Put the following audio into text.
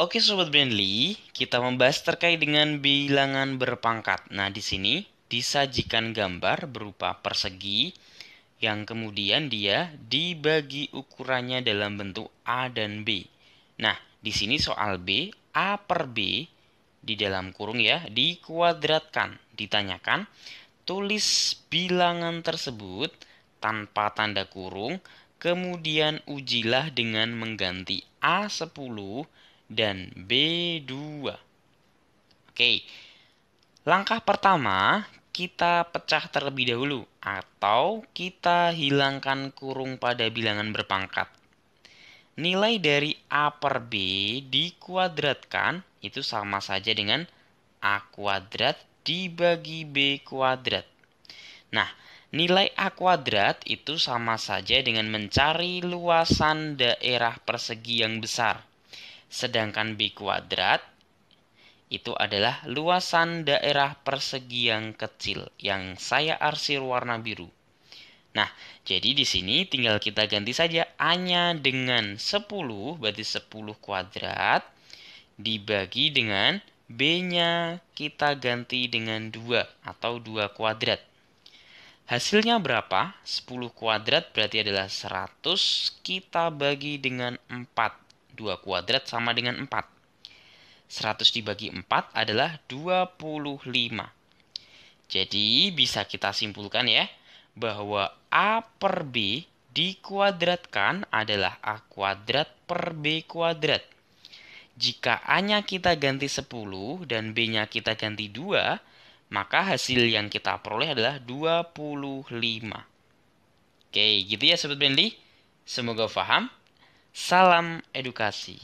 Oke Sobat Brandly, kita membahas terkait dengan bilangan berpangkat. Nah di sini disajikan gambar berupa persegi yang kemudian dia dibagi ukurannya dalam bentuk A dan B. Nah di sini soal B, A per B di dalam kurung ya dikuadratkan. Ditanyakan, tulis bilangan tersebut tanpa tanda kurung, kemudian ujilah dengan mengganti A10 dan B2. Oke. Langkah pertama, kita pecah terlebih dahulu atau kita hilangkan kurung pada bilangan berpangkat. Nilai dari A per B dikuadratkan itu sama saja dengan A kuadrat dibagi B kuadrat. Nah, nilai A kuadrat itu sama saja dengan mencari luasan daerah persegi yang besar. Sedangkan B kuadrat itu adalah luasan daerah persegi yang kecil yang saya arsir warna biru. Nah, jadi di sini tinggal kita ganti saja A-nya dengan 10, berarti 10 kuadrat dibagi dengan B-nya kita ganti dengan 2 atau 2 kuadrat. Hasilnya berapa? 10 kuadrat berarti adalah 100 kita bagi dengan 4 2 kuadrat sama dengan 4. 100 dibagi 4 adalah 25. Jadi bisa kita simpulkan ya bahwa A per B dikuadratkan adalah A kuadrat per B kuadrat. Jika A-nya kita ganti 10 dan B-nya kita ganti 2, maka hasil yang kita peroleh adalah 25. Oke, gitu ya Sobat Bentley. Semoga paham. Salam edukasi.